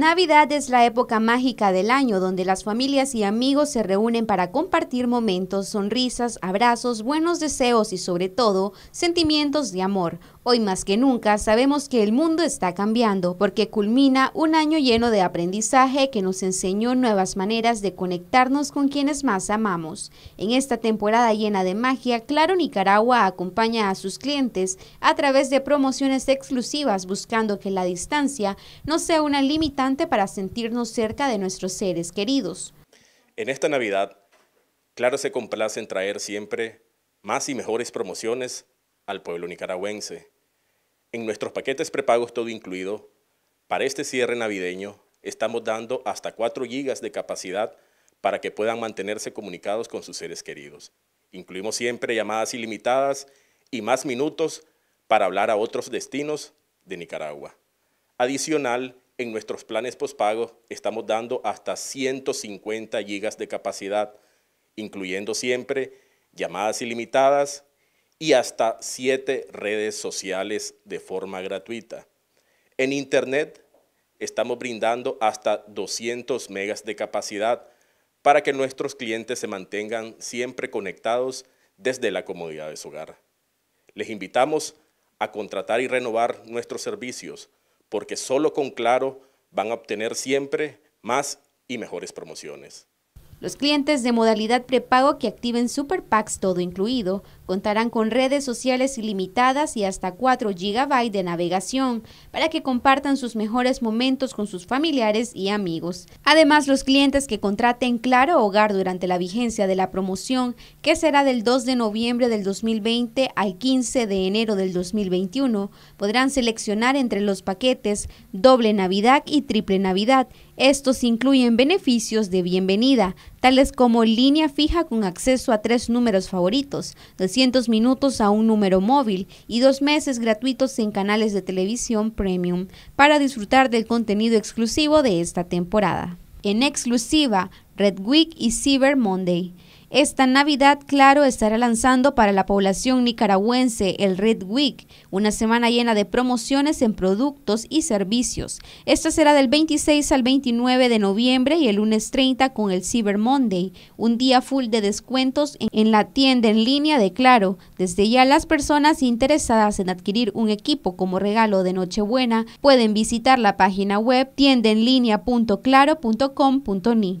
Navidad es la época mágica del año donde las familias y amigos se reúnen para compartir momentos, sonrisas, abrazos, buenos deseos y sobre todo sentimientos de amor. Hoy más que nunca sabemos que el mundo está cambiando porque culmina un año lleno de aprendizaje que nos enseñó nuevas maneras de conectarnos con quienes más amamos. En esta temporada llena de magia, Claro Nicaragua acompaña a sus clientes a través de promociones exclusivas buscando que la distancia no sea una limitante para sentirnos cerca de nuestros seres queridos. En esta Navidad, Claro se complace en traer siempre más y mejores promociones al pueblo nicaragüense. En nuestros paquetes prepagos todo incluido, para este cierre navideño estamos dando hasta 4 gigas de capacidad para que puedan mantenerse comunicados con sus seres queridos. Incluimos siempre llamadas ilimitadas y más minutos para hablar a otros destinos de Nicaragua. Adicional, en nuestros planes postpago estamos dando hasta 150 gigas de capacidad, incluyendo siempre llamadas ilimitadas y hasta 7 redes sociales de forma gratuita. En Internet estamos brindando hasta 200 megas de capacidad para que nuestros clientes se mantengan siempre conectados desde la comodidad de su hogar. Les invitamos a contratar y renovar nuestros servicios porque solo con Claro van a obtener siempre más y mejores promociones. Los clientes de modalidad prepago que activen Super Packs todo incluido contarán con redes sociales ilimitadas y hasta 4 GB de navegación para que compartan sus mejores momentos con sus familiares y amigos. Además, los clientes que contraten Claro Hogar durante la vigencia de la promoción, que será del 2 de noviembre del 2020 al 15 de enero del 2021, podrán seleccionar entre los paquetes doble Navidad y triple Navidad estos incluyen beneficios de bienvenida, tales como línea fija con acceso a tres números favoritos, minutos a un número móvil y dos meses gratuitos en canales de televisión premium para disfrutar del contenido exclusivo de esta temporada. En exclusiva, Red Week y Cyber Monday. Esta Navidad, claro, estará lanzando para la población nicaragüense el Red Week, una semana llena de promociones en productos y servicios. Esta será del 26 al 29 de noviembre y el lunes 30 con el Cyber Monday, un día full de descuentos en la tienda en línea de Claro. Desde ya las personas interesadas en adquirir un equipo como regalo de Nochebuena pueden visitar la página web tiendenlinea.claro.com.ni.